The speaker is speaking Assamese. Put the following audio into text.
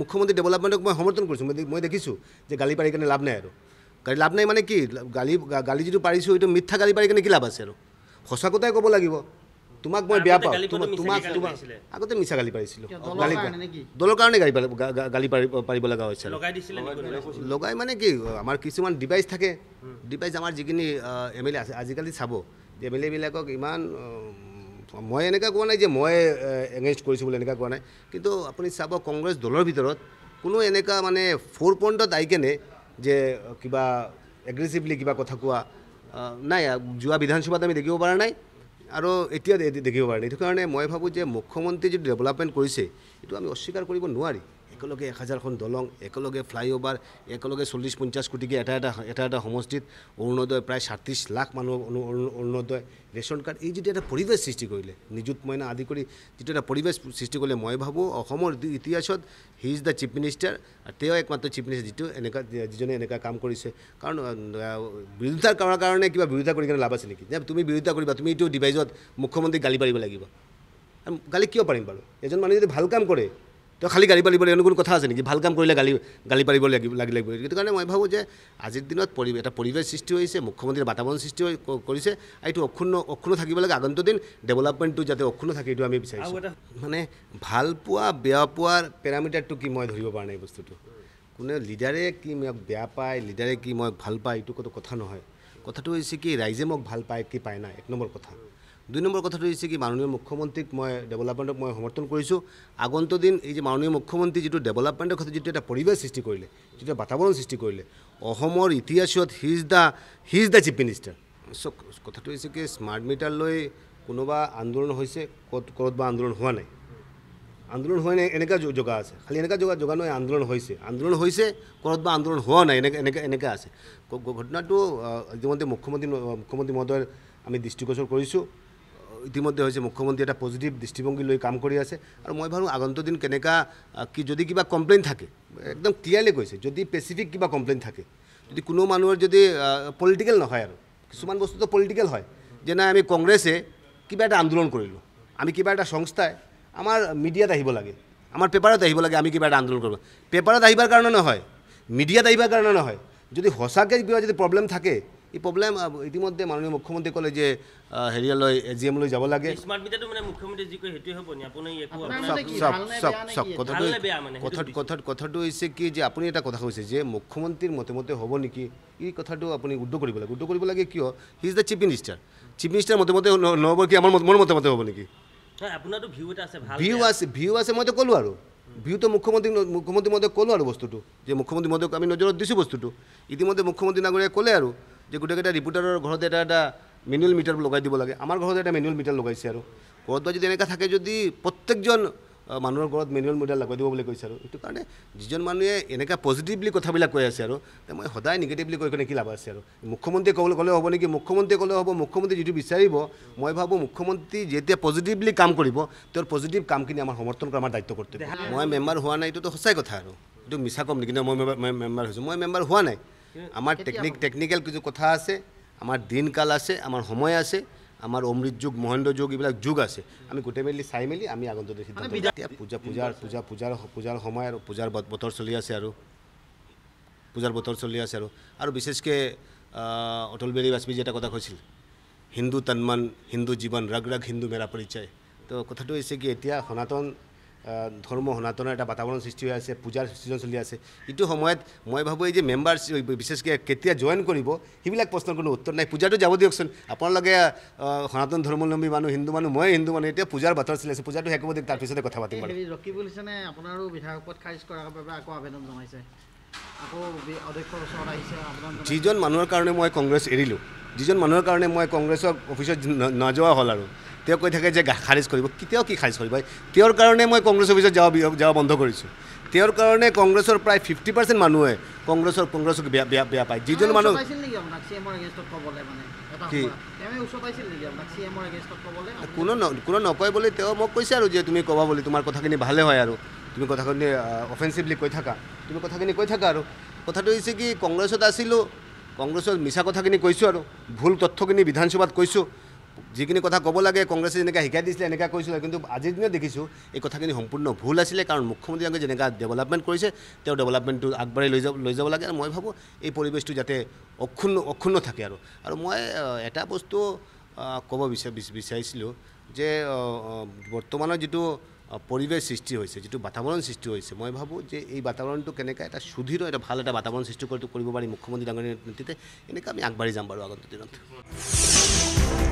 মুখ্যমন্ত্ৰী ডেভেলপমেণ্টক মই সমৰ্থন কৰিছোঁ মই দেখিছোঁ যে গালি পাৰি কাৰণে লাভ নাই আৰু গালি লাভ নাই মানে কি গালি গালি যিটো পাৰিছোঁ এইটো মিথ্যা গালি পাৰি কাৰণে কি লাভ আছে আৰু সঁচা কথাই ক'ব লাগিব তোমাক মই বেয়া পাওঁ তোমাক তোমাক আগতে মিছা গালি পাৰিছিলোঁ গালি দলৰ কাৰণে গালি পাৰি গালি পাৰিব পাৰিব লগা হৈছে লগাই মানে কি আমাৰ কিছুমান ডিভাইচ থাকে ডিভাইচ আমাৰ যিখিনি এম এল এ আছে আজিকালি চাব এম এল বিলাকক ইমান মই এনেকুৱা কোৱা নাই যে মই এংগেজ কৰিছোঁ বুলি এনেকুৱা কোৱা নাই কিন্তু আপুনি চাব কংগ্ৰেছ দলৰ ভিতৰত কোনো এনেকুৱা মানে ফ'ৰ পইণ্টত আহি কেনে যে কিবা এগ্ৰেছিভলি কিবা কথা কোৱা নাই যোৱা বিধানসভাত আমি দেখিব পৰা নাই আৰু এতিয়া দেখিব পৰা নাই সেইটো কাৰণে মই ভাবোঁ যে মুখ্যমন্ত্ৰীয়ে যিটো ডেভেলপমেণ্ট কৰিছে এইটো আমি অস্বীকাৰ কৰিব নোৱাৰি একেলগে এক হাজাৰখন দলং একেলগে ফ্লাইঅভাৰ একেলগে চল্লিছ পঞ্চাছ কোটিকৈ এটা এটা এটা এটা সমষ্টিত অৰুণোদয় প্ৰায় ছাত্ৰিছ লাখ মানুহ অৰুণোদয় ৰেচন কাৰ্ড এই যিটো এটা পৰিৱেশ সৃষ্টি কৰিলে নিযুত মইনা আদি কৰি যিটো এটা পৰিৱেশ সৃষ্টি কৰিলে মই ভাবোঁ অসমৰ ইতিহাসত he is the chief minister আৰু তেওঁ একমাত্ৰ চিফ মিনিষ্টাৰ যিটো এনেকুৱা যিজনে এনেকুৱা কাম কৰিছে কাৰণ বিৰোধিতাৰ কাৰণৰ কাৰণে কিবা বিৰোধিতা কৰি কিনে লাভ আছে নেকি যে তুমি বিৰোধিতা কৰিবা তুমি এইটো ডিভাইজত মুখ্যমন্ত্ৰীক গালি পাৰিব লাগিব গালি কিয় পাৰিম বাৰু এজন মানুহে যদি ভাল কাম কৰে তেওঁ খালী গালি পাৰিব লাগিব কোনো কথা আছে নেকি ভাল কাম কৰিলে গালি গালি পাৰিব লাগিব লাগি লাগিব সেইটো কাৰণে মই ভাবোঁ যে আজিৰ দিনত পৰি এটা পৰিৱেশ সৃষ্টি হৈছে মুখ্যমন্ত্ৰীৰ বাতাবৰণ সৃষ্টি হৈ কৰিছে আৰু এইটো অক্ষুণ্ণ অক্ষুণ্ণ থাকিব লাগে আগন্তুক দিন ডেভেলপমেণ্টটো যাতে অক্ষুণ্ণ থাকে এইটো আমি বিচাৰিছোঁ মানে ভাল পোৱা বেয়া পোৱাৰ পেৰামিটাৰটো কি মই ধৰিব পৰা নাই এই বস্তুটো কোনে লিডাৰে কি মোক বেয়া পায় লিডাৰে কি মই ভাল পায় এইটো কোনো কথা নহয় কথাটো হৈছে কি ৰাইজে মোক ভাল পায় কি পায় নাই এক নম্বৰ কথা দুই নম্বৰ কথাটো হৈছে কি মাননীয় মুখ্যমন্ত্ৰীক মই ডেভেলপমেণ্টক মই সমৰ্থন কৰিছোঁ আগন্তুক দিন এই যে মাননীয় মুখ্যমন্ত্ৰী যিটো ডেভেলপমেণ্টৰ ক্ষেত্ৰত যিটো এটা পৰিৱেশ সৃষ্টি কৰিলে যিটো এটা বাতাৱৰণ সৃষ্টি কৰিলে অসমৰ ইতিহাসত he's the he's the chief minister চক কথাটো হৈছে কি স্মাৰ্ট মিটাৰ লৈ কোনোবা আন্দোলন হৈছে ক'ত ক'ৰবাত বা আন্দোলন হোৱা নাই আন্দোলন হোৱা নাই এনেকুৱা জগা আছে খালি এনেকুৱা জগা যোগা নহয় আন্দোলন হৈছে আন্দোলন হৈছে ক'ৰবাত বা আন্দোলন হোৱা নাই এনেকৈ এনেকৈ এনেকৈ আছে ঘটনাটো ইতিমধ্যে মুখ্যমন্ত্ৰী মুখ্যমন্ত্ৰী মহোদয়ৰ আমি দৃষ্টিগোচৰ কৰিছোঁ ইতিমধ্যে হৈছে মুখ্যমন্ত্ৰী এটা পজিটিভ দৃষ্টিভংগী লৈ কাম কৰি আছে আৰু মই ভাবোঁ আগন্তুক দিন কেনেকুৱা কি যদি কিবা কমপ্লেইন থাকে একদম ক্লিয়াৰলি কৈছে যদি পেচিফিক কিবা কমপ্লেইন থাকে যদি কোনো মানুহৰ যদি পলিটিকেল নহয় আৰু কিছুমান বস্তুটো পলিটিকেল হয় যে নাই আমি কংগ্ৰেছে কিবা এটা আন্দোলন কৰিলোঁ আমি কিবা এটা সংস্থাই আমাৰ মিডিয়াত আহিব লাগে আমাৰ পেপাৰত আহিব লাগে আমি কিবা এটা আন্দোলন কৰিব পেপাৰত আহিবৰ কাৰণে নহয় মিডিয়াত আহিবৰ কাৰণে নহয় যদি সঁচাকৈ কিবা যদি প্ৰব্লেম থাকে এই প্ৰব্লেম ইতিমধ্যে মাননীয় মুখ্যমন্ত্ৰীয়ে ক'লে যে হেৰিয়ালৈ এ জি এমলৈ যাব লাগে কথাটো হৈছে কি যে আপুনি এটা কথা কৈছে যে মুখ্যমন্ত্ৰীৰ মতে মতে হ'ব নেকি এই কথাটো আপুনি উদ্ধ কৰিব লাগে উদ্ধ কৰিব লাগে কিয় he is the chief minister chief minister মতে মতে নহ'ব কি আমাৰ মোৰ মতে মতে হ'ব নেকি ভিউ আছে ভিউ আছে মইতো ক'লোঁ আৰু ভিউটো মুখ্যমন্ত্ৰী মুখ্যমন্ত্ৰী মতে ক'লোঁ আৰু বস্তুটো যে মুখ্যমন্ত্ৰী মতে আমি নজৰত দিছোঁ বস্তুটো ইতিমধ্যে মুখ্যমন্ত্ৰী নাগৰীয়ে ক'লে আৰু যে গোটেইকেইটা ডিপুটাৰৰ ঘৰতে এটা এটা মেনুৱেল মিটাৰ লগাই দিব লাগে আমাৰ ঘৰত এটা মেনুৱেল মিটাৰ লগাইছে আৰু ঘৰত যদি এনেকৈ থাকে যদি প্ৰত্যেকজন মানুহৰ ঘৰত মেনুৱেল মিটাৰ লগাই দিব বুলি কৈছে আৰু সেইটো কাৰণে যিজন মানুহে এনেকুৱা পজিটিভলি কথাবিলাক কৈ আছে আৰু মই সদায় নিগেটিভলি কৈ কিনে কি লাভ আছে আৰু মুখ্যমন্ত্ৰীয়ে ক'বলৈ ক'লেও হ'ব নেকি মুখ্যমন্ত্ৰীয়ে ক'লেও হ'ব মুখ্যমন্ত্ৰী যিটো বিচাৰিব মই ভাবোঁ মুখ্যমন্ত্ৰী যেতিয়া পজিটিভলি কাম কৰিব তেওঁৰ পজিটিভ কামখিনি আমাৰ সমৰ্থন কৰা আমাৰ দায়িত্ব কৰ্তব্য মই মেম্বাৰ হোৱা নাই এইটোতো সঁচাই কথা আৰু এইটো মিছা ক'ম নেকি মই মেম্বাৰ হৈছোঁ মই মেম্বাৰ হোৱা নাই আমাৰ টেকনিক টেকনিকেল কিছু কথা আছে আমাৰ দিনকাল আছে আমাৰ সময় আছে আমাৰ অমৃত যুগ মহেন্দ্ৰ যুগ এইবিলাক যুগ আছে আমি গোটেই মেলি চাই মেলি আমি আগন্তুক পূজা পূজাৰ পূজা পূজাৰ পূজাৰ সময় আৰু পূজাৰ বতৰ চলি আছে আৰু পূজাৰ বতৰ চলি আছে আৰু আৰু বিশেষকৈ অটল বিহাৰী বাজপেয়ীজী এটা কথা কৈছিল হিন্দু তন হিন্দু জীৱন ৰগ ৰগ হিন্দু মেৰা পৰিচয় তো কথাটো হৈছে কি এতিয়া সনাতন ধৰ্ম সনাতনৰ এটা বাতাৱৰণ সৃষ্টি হৈ আছে পূজাৰ সৃষ্টি চলি আছে ইটো সময়ত মই ভাবোঁ এই যে মেম্বাৰ বিশেষকৈ কেতিয়া জইন কৰিব সেইবিলাক প্ৰশ্নৰ কোনো উত্তৰ নাই পূজাটো যাব দিয়কচোন আপোনালোকে সনাতন ধৰ্মাৱলম্বী মানুহ হিন্দু মানুহ ময়ে হিন্দু মানুহ এতিয়া পূজাৰ বাতৰি চলি আছে পূজাটো শেষ হ'ব দিয়ক তাৰপিছতে কথা পাতিম জনাইছে যিজন মানুহৰ কাৰণে মই কংগ্ৰেছ এৰিলোঁ যিজন মানুহৰ কাৰণে মই কংগ্ৰেছৰ অফিচত নাযোৱা হ'ল আৰু তেওঁ কৈ থাকে যে খাৰিজ কৰিব কেতিয়াও কি খাৰিজ কৰিব তেওঁৰ কাৰণে মই কংগ্ৰেছ অফিচত যাব যাব বন্ধ কৰিছোঁ তেওঁৰ কাৰণে কংগ্ৰেছৰ প্ৰায় ফিফটি পাৰ্চেণ্ট মানুহে কংগ্ৰেছৰ কংগ্ৰেছক বেয়া বেয়া বেয়া পায় যিজন মানুহ কোনো কোনো নকয় বুলি তেওঁ মোক কৈছে আৰু যে তুমি ক'বা বুলি তোমাৰ কথাখিনি ভালে হয় আৰু তুমি কথাখিনি অফেন্সিভলি কৈ থাকা তুমি কথাখিনি কৈ থাকা আৰু কথাটো হৈছে কি কংগ্ৰেছত আছিলোঁ কংগ্ৰেছত মিছা কথাখিনি কৈছোঁ আৰু ভুল তথ্যখিনি বিধানসভাত কৈছোঁ যিখিনি কথা ক'ব লাগে কংগ্ৰেছে যেনেকৈ শিকাই দিছিলে এনেকৈ কৈছিলে কিন্তু আজিৰ দিনত দেখিছোঁ এই কথাখিনি সম্পূৰ্ণ ভুল আছিলে কাৰণ মুখ্যমন্ত্ৰীজনে যেনেকৈ ডেভেলপমেণ্ট কৰিছে তেওঁ ডেভেলপমেণ্টটো আগবাঢ়ি লৈ যাব লৈ যাব লাগে আৰু মই ভাবোঁ এই পৰিৱেশটো যাতে অক্ষুণ্ণ অক্ষুণ্ণ থাকে আৰু আৰু মই এটা বস্তু ক'ব বিচাৰি বিচাৰিছিলোঁ যে বৰ্তমানৰ যিটো পৰিৱেশ সৃষ্টি হৈছে যিটো বাতাৱৰণ সৃষ্টি হৈছে মই ভাবোঁ যে এই বাতাৱৰণটো কেনেকৈ এটা সুধিৰ এটা ভাল এটা বাতাৱৰণ সৃষ্টি কৰি কৰিব পাৰি মুখ্যমন্ত্ৰী ডাঙৰীয়া নেতৃত্বে এনেকৈ আমি আগবাঢ়ি যাম বাৰু আগন্তুক দিনত